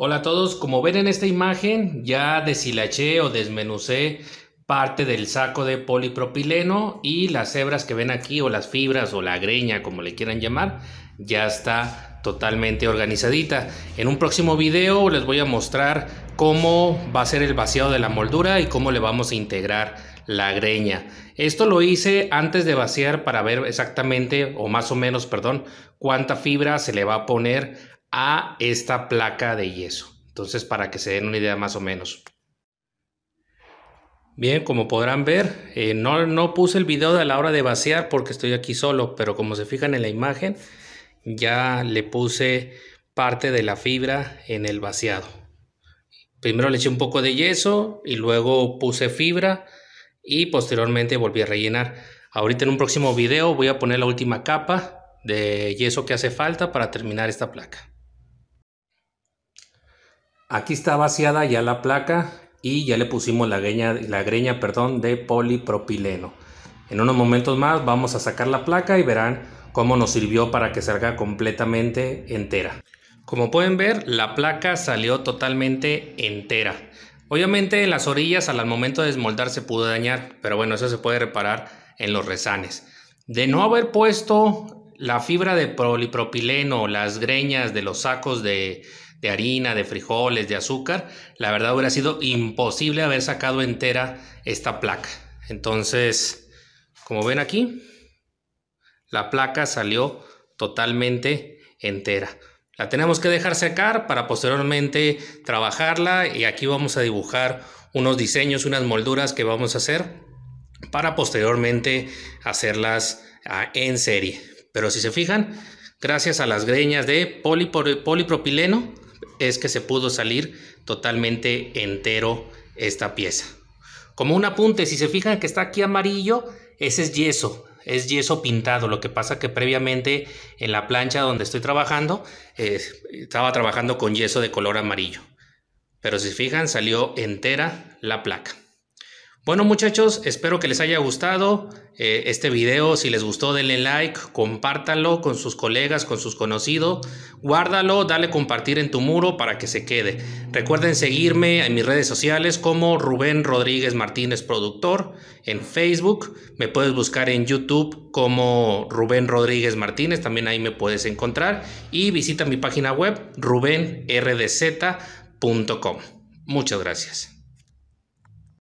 Hola a todos, como ven en esta imagen ya deshilaché o desmenucé parte del saco de polipropileno y las hebras que ven aquí o las fibras o la greña como le quieran llamar ya está totalmente organizadita. En un próximo video les voy a mostrar cómo va a ser el vaciado de la moldura y cómo le vamos a integrar la greña. Esto lo hice antes de vaciar para ver exactamente o más o menos, perdón, cuánta fibra se le va a poner a esta placa de yeso. Entonces, para que se den una idea más o menos. Bien, como podrán ver, eh, no, no puse el video de la hora de vaciar porque estoy aquí solo, pero como se fijan en la imagen, ya le puse parte de la fibra en el vaciado. Primero le eché un poco de yeso y luego puse fibra y posteriormente volví a rellenar. Ahorita en un próximo video voy a poner la última capa de yeso que hace falta para terminar esta placa. Aquí está vaciada ya la placa y ya le pusimos la greña, la greña perdón, de polipropileno. En unos momentos más vamos a sacar la placa y verán cómo nos sirvió para que salga completamente entera. Como pueden ver, la placa salió totalmente entera. Obviamente las orillas al momento de desmoldar se pudo dañar, pero bueno, eso se puede reparar en los resanes. De no haber puesto la fibra de polipropileno, las greñas de los sacos de, de harina, de frijoles, de azúcar, la verdad hubiera sido imposible haber sacado entera esta placa. Entonces, como ven aquí, la placa salió totalmente entera. La tenemos que dejar secar para posteriormente trabajarla y aquí vamos a dibujar unos diseños, unas molduras que vamos a hacer para posteriormente hacerlas ah, en serie. Pero si se fijan, gracias a las greñas de polipropileno, es que se pudo salir totalmente entero esta pieza. Como un apunte, si se fijan que está aquí amarillo, ese es yeso, es yeso pintado. Lo que pasa que previamente en la plancha donde estoy trabajando, eh, estaba trabajando con yeso de color amarillo. Pero si se fijan, salió entera la placa. Bueno muchachos, espero que les haya gustado eh, este video. Si les gustó, denle like, compártanlo con sus colegas, con sus conocidos. Guárdalo, dale compartir en tu muro para que se quede. Recuerden seguirme en mis redes sociales como Rubén Rodríguez Martínez Productor en Facebook. Me puedes buscar en YouTube como Rubén Rodríguez Martínez, también ahí me puedes encontrar. Y visita mi página web rubenrdz.com. Muchas gracias.